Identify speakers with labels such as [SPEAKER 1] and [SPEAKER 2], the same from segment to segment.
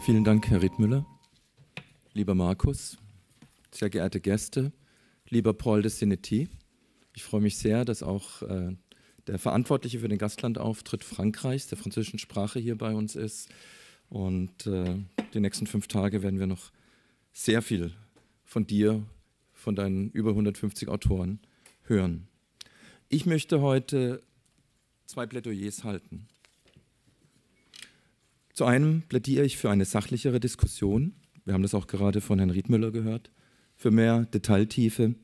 [SPEAKER 1] Vielen Dank, Herr Rittmüller. Lieber Markus, sehr geehrte Gäste, lieber Paul de Sinetti, ich freue mich sehr, dass auch äh, der Verantwortliche für den Gastlandauftritt Frankreichs, der französischen Sprache, hier bei uns ist. Und äh, die nächsten fünf Tage werden wir noch sehr viel von dir, von deinen über 150 Autoren hören. Ich möchte heute zwei Plädoyers halten. Zu einem plädiere ich für eine sachlichere Diskussion. Wir haben das auch gerade von Herrn Riedmüller gehört. Für mehr Detailtiefe,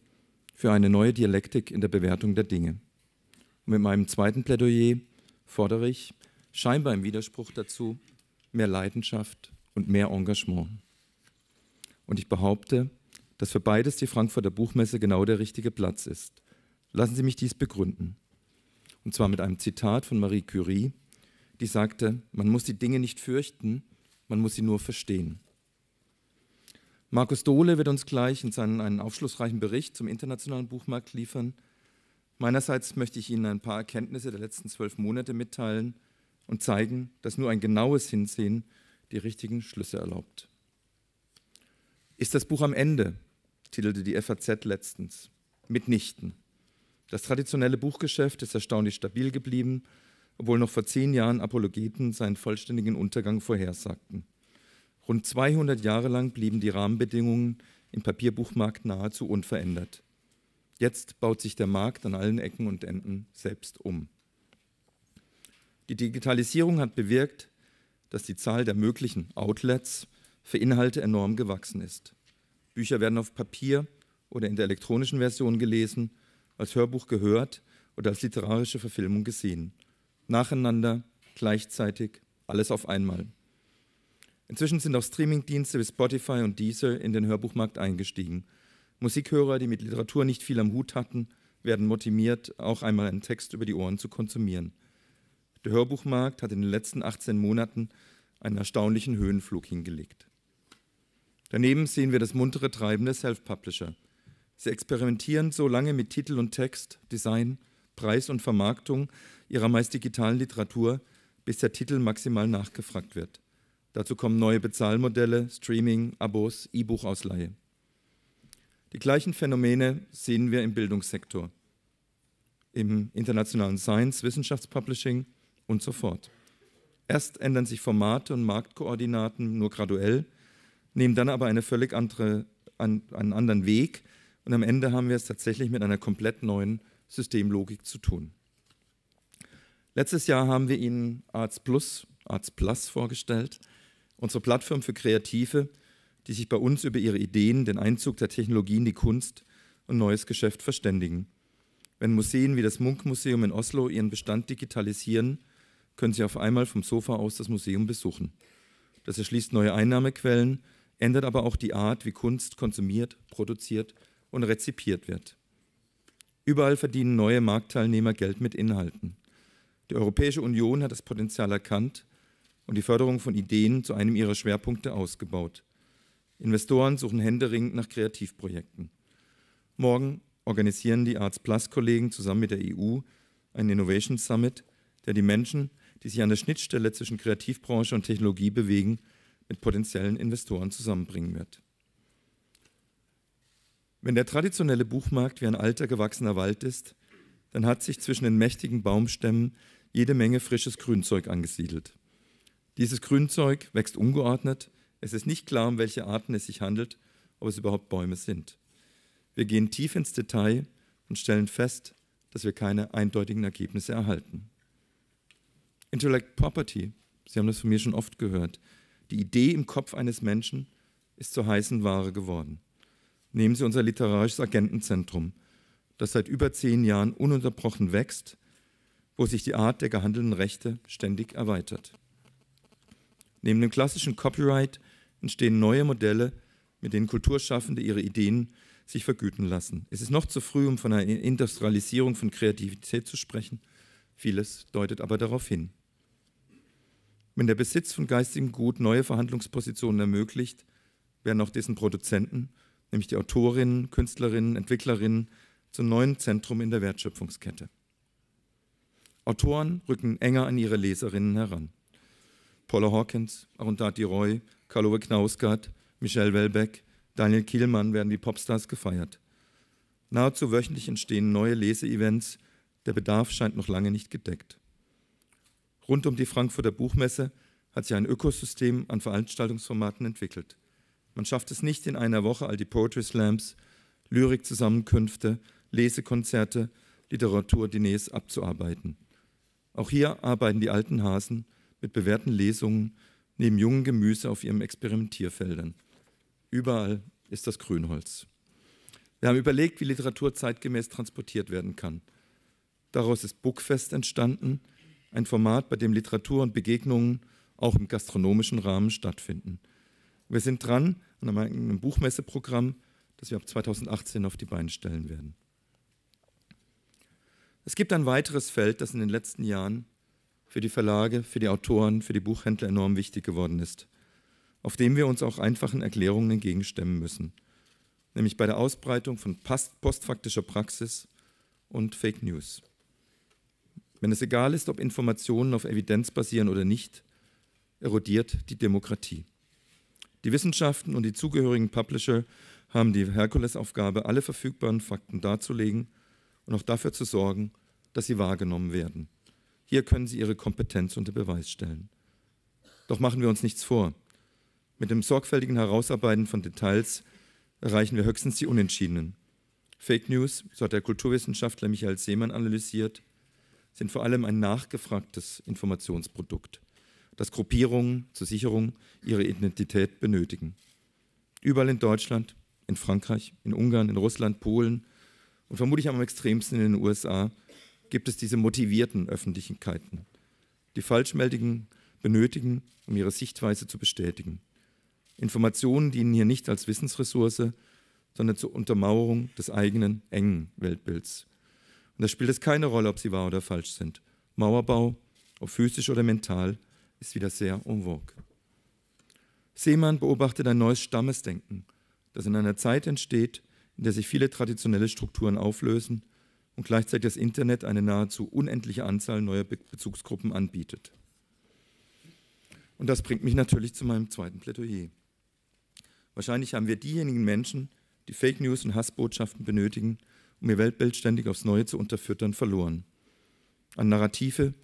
[SPEAKER 1] für eine neue Dialektik in der Bewertung der Dinge. Und mit meinem zweiten Plädoyer fordere ich, scheinbar im Widerspruch dazu, mehr Leidenschaft und mehr Engagement. Und ich behaupte, dass für beides die Frankfurter Buchmesse genau der richtige Platz ist. Lassen Sie mich dies begründen. Und zwar mit einem Zitat von Marie Curie, die sagte, man muss die Dinge nicht fürchten, man muss sie nur verstehen. Markus Dohle wird uns gleich in seinen einen aufschlussreichen Bericht zum internationalen Buchmarkt liefern. Meinerseits möchte ich Ihnen ein paar Erkenntnisse der letzten zwölf Monate mitteilen und zeigen, dass nur ein genaues Hinsehen die richtigen Schlüsse erlaubt. Ist das Buch am Ende? titelte die FAZ letztens. Mitnichten. Das traditionelle Buchgeschäft ist erstaunlich stabil geblieben obwohl noch vor zehn Jahren Apologeten seinen vollständigen Untergang vorhersagten. Rund 200 Jahre lang blieben die Rahmenbedingungen im Papierbuchmarkt nahezu unverändert. Jetzt baut sich der Markt an allen Ecken und Enden selbst um. Die Digitalisierung hat bewirkt, dass die Zahl der möglichen Outlets für Inhalte enorm gewachsen ist. Bücher werden auf Papier oder in der elektronischen Version gelesen, als Hörbuch gehört oder als literarische Verfilmung gesehen nacheinander, gleichzeitig, alles auf einmal. Inzwischen sind auch Streamingdienste wie Spotify und Deezer in den Hörbuchmarkt eingestiegen. Musikhörer, die mit Literatur nicht viel am Hut hatten, werden motiviert, auch einmal einen Text über die Ohren zu konsumieren. Der Hörbuchmarkt hat in den letzten 18 Monaten einen erstaunlichen Höhenflug hingelegt. Daneben sehen wir das muntere Treiben der Self-Publisher. Sie experimentieren so lange mit Titel und Text, Design, Preis und Vermarktung, ihrer meist digitalen Literatur, bis der Titel maximal nachgefragt wird. Dazu kommen neue Bezahlmodelle, Streaming, Abos, e buchausleihe Die gleichen Phänomene sehen wir im Bildungssektor, im internationalen Science, Wissenschaftspublishing und so fort. Erst ändern sich Formate und Marktkoordinaten nur graduell, nehmen dann aber eine völlig andere, an, einen anderen Weg und am Ende haben wir es tatsächlich mit einer komplett neuen Systemlogik zu tun. Letztes Jahr haben wir Ihnen Arts Plus, Arts Plus vorgestellt, unsere Plattform für Kreative, die sich bei uns über ihre Ideen, den Einzug der Technologien, die Kunst und neues Geschäft verständigen. Wenn Museen wie das Munk-Museum in Oslo ihren Bestand digitalisieren, können Sie auf einmal vom Sofa aus das Museum besuchen. Das erschließt neue Einnahmequellen, ändert aber auch die Art, wie Kunst konsumiert, produziert und rezipiert wird. Überall verdienen neue Marktteilnehmer Geld mit Inhalten. Die Europäische Union hat das Potenzial erkannt und die Förderung von Ideen zu einem ihrer Schwerpunkte ausgebaut. Investoren suchen händeringend nach Kreativprojekten. Morgen organisieren die Arts Plus Kollegen zusammen mit der EU einen Innovation Summit, der die Menschen, die sich an der Schnittstelle zwischen Kreativbranche und Technologie bewegen, mit potenziellen Investoren zusammenbringen wird. Wenn der traditionelle Buchmarkt wie ein alter gewachsener Wald ist, dann hat sich zwischen den mächtigen Baumstämmen jede Menge frisches Grünzeug angesiedelt. Dieses Grünzeug wächst ungeordnet, es ist nicht klar, um welche Arten es sich handelt, ob es überhaupt Bäume sind. Wir gehen tief ins Detail und stellen fest, dass wir keine eindeutigen Ergebnisse erhalten. Intellect Property, Sie haben das von mir schon oft gehört, die Idee im Kopf eines Menschen ist zur heißen Ware geworden. Nehmen Sie unser literarisches Agentenzentrum, das seit über zehn Jahren ununterbrochen wächst wo sich die Art der gehandelten Rechte ständig erweitert. Neben dem klassischen Copyright entstehen neue Modelle, mit denen Kulturschaffende ihre Ideen sich vergüten lassen. Es ist noch zu früh, um von einer Industrialisierung von Kreativität zu sprechen. Vieles deutet aber darauf hin. Wenn der Besitz von geistigem Gut neue Verhandlungspositionen ermöglicht, werden auch dessen Produzenten, nämlich die Autorinnen, Künstlerinnen, Entwicklerinnen, zum neuen Zentrum in der Wertschöpfungskette. Autoren rücken enger an ihre Leserinnen heran. Paula Hawkins, Arundhati Roy, Karlove Knausgard, Michelle Welbeck, Daniel Kielmann werden wie Popstars gefeiert. Nahezu wöchentlich entstehen neue Leseevents, der Bedarf scheint noch lange nicht gedeckt. Rund um die Frankfurter Buchmesse hat sich ein Ökosystem an Veranstaltungsformaten entwickelt. Man schafft es nicht in einer Woche, all die Poetry Slams, Lyrikzusammenkünfte, Lesekonzerte, Literaturdiners abzuarbeiten. Auch hier arbeiten die alten Hasen mit bewährten Lesungen neben jungen Gemüse auf ihren Experimentierfeldern. Überall ist das Grünholz. Wir haben überlegt, wie Literatur zeitgemäß transportiert werden kann. Daraus ist Bookfest entstanden, ein Format, bei dem Literatur und Begegnungen auch im gastronomischen Rahmen stattfinden. Wir sind dran an einem Buchmesseprogramm, das wir ab 2018 auf die Beine stellen werden. Es gibt ein weiteres Feld, das in den letzten Jahren für die Verlage, für die Autoren, für die Buchhändler enorm wichtig geworden ist, auf dem wir uns auch einfachen Erklärungen entgegenstemmen müssen, nämlich bei der Ausbreitung von postfaktischer Praxis und Fake News. Wenn es egal ist, ob Informationen auf Evidenz basieren oder nicht, erodiert die Demokratie. Die Wissenschaften und die zugehörigen Publisher haben die Herkulesaufgabe, alle verfügbaren Fakten darzulegen – und auch dafür zu sorgen, dass sie wahrgenommen werden. Hier können sie ihre Kompetenz unter Beweis stellen. Doch machen wir uns nichts vor. Mit dem sorgfältigen Herausarbeiten von Details erreichen wir höchstens die Unentschiedenen. Fake News, so hat der Kulturwissenschaftler Michael Seemann analysiert, sind vor allem ein nachgefragtes Informationsprodukt, das Gruppierungen zur Sicherung ihrer Identität benötigen. Überall in Deutschland, in Frankreich, in Ungarn, in Russland, Polen, und vermutlich am extremsten in den USA gibt es diese motivierten Öffentlichkeiten, die Falschmeldungen benötigen, um ihre Sichtweise zu bestätigen. Informationen dienen hier nicht als Wissensressource, sondern zur Untermauerung des eigenen engen Weltbilds. Und da spielt es keine Rolle, ob sie wahr oder falsch sind. Mauerbau, ob physisch oder mental, ist wieder sehr en vogue. Seemann beobachtet ein neues Stammesdenken, das in einer Zeit entsteht, in der sich viele traditionelle Strukturen auflösen und gleichzeitig das Internet eine nahezu unendliche Anzahl neuer Be Bezugsgruppen anbietet. Und das bringt mich natürlich zu meinem zweiten Plädoyer. Wahrscheinlich haben wir diejenigen Menschen, die Fake News und Hassbotschaften benötigen, um ihr Weltbild ständig aufs Neue zu unterfüttern, verloren. An Narrative,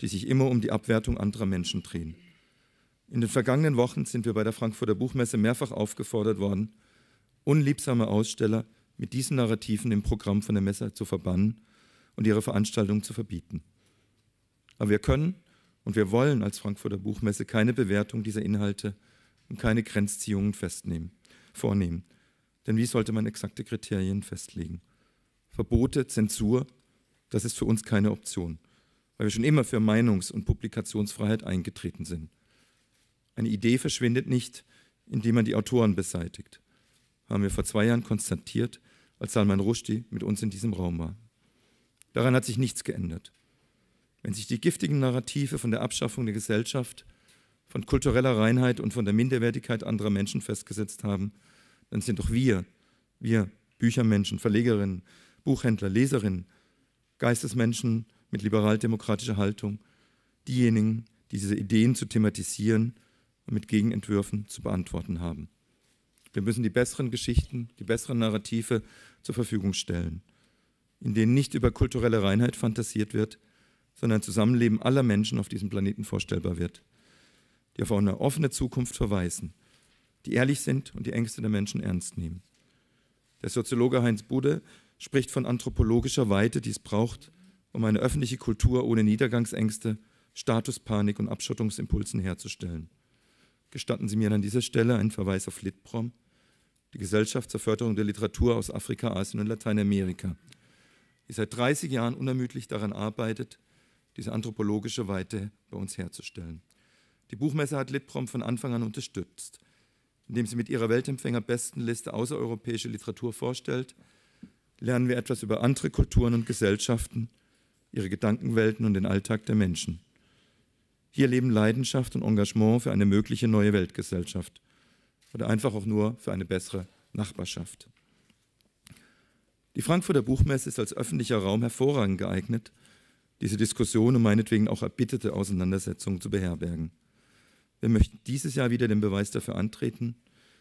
[SPEAKER 1] die sich immer um die Abwertung anderer Menschen drehen. In den vergangenen Wochen sind wir bei der Frankfurter Buchmesse mehrfach aufgefordert worden, unliebsame Aussteller mit diesen Narrativen im Programm von der Messe zu verbannen und ihre Veranstaltung zu verbieten. Aber wir können und wir wollen als Frankfurter Buchmesse keine Bewertung dieser Inhalte und keine Grenzziehungen festnehmen, vornehmen. Denn wie sollte man exakte Kriterien festlegen? Verbote, Zensur, das ist für uns keine Option, weil wir schon immer für Meinungs- und Publikationsfreiheit eingetreten sind. Eine Idee verschwindet nicht, indem man die Autoren beseitigt haben wir vor zwei Jahren konstatiert, als Salman Rushdie mit uns in diesem Raum war. Daran hat sich nichts geändert. Wenn sich die giftigen Narrative von der Abschaffung der Gesellschaft, von kultureller Reinheit und von der Minderwertigkeit anderer Menschen festgesetzt haben, dann sind doch wir, wir Büchermenschen, Verlegerinnen, Buchhändler, Leserinnen, Geistesmenschen mit liberal-demokratischer Haltung, diejenigen, die diese Ideen zu thematisieren und mit Gegenentwürfen zu beantworten haben. Wir müssen die besseren Geschichten, die besseren Narrative zur Verfügung stellen, in denen nicht über kulturelle Reinheit fantasiert wird, sondern ein Zusammenleben aller Menschen auf diesem Planeten vorstellbar wird, die auf eine offene Zukunft verweisen, die ehrlich sind und die Ängste der Menschen ernst nehmen. Der Soziologe Heinz Bude spricht von anthropologischer Weite, die es braucht, um eine öffentliche Kultur ohne Niedergangsängste, Statuspanik und Abschottungsimpulsen herzustellen. Gestatten Sie mir an dieser Stelle einen Verweis auf Litbrom, die Gesellschaft zur Förderung der Literatur aus Afrika, Asien und Lateinamerika, die seit 30 Jahren unermüdlich daran arbeitet, diese anthropologische Weite bei uns herzustellen. Die Buchmesse hat Litprom von Anfang an unterstützt, indem sie mit ihrer Weltempfängerbestenliste außereuropäische Literatur vorstellt, lernen wir etwas über andere Kulturen und Gesellschaften, ihre Gedankenwelten und den Alltag der Menschen. Hier leben Leidenschaft und Engagement für eine mögliche neue Weltgesellschaft oder einfach auch nur für eine bessere Nachbarschaft. Die Frankfurter Buchmesse ist als öffentlicher Raum hervorragend geeignet, diese Diskussion und meinetwegen auch erbitterte Auseinandersetzungen zu beherbergen. Wir möchten dieses Jahr wieder den Beweis dafür antreten.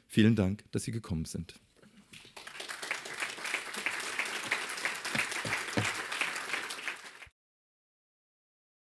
[SPEAKER 1] Vielen Dank, dass Sie gekommen sind.